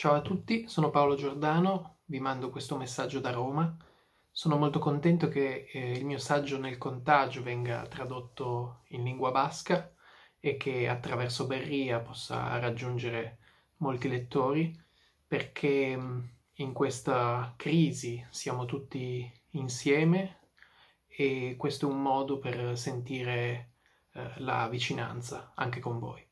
Ciao a tutti, sono Paolo Giordano, vi mando questo messaggio da Roma. Sono molto contento che eh, il mio saggio nel contagio venga tradotto in lingua basca e che attraverso Berria possa raggiungere molti lettori perché mm, in questa crisi siamo tutti insieme e questo è un modo per sentire eh, la vicinanza anche con voi.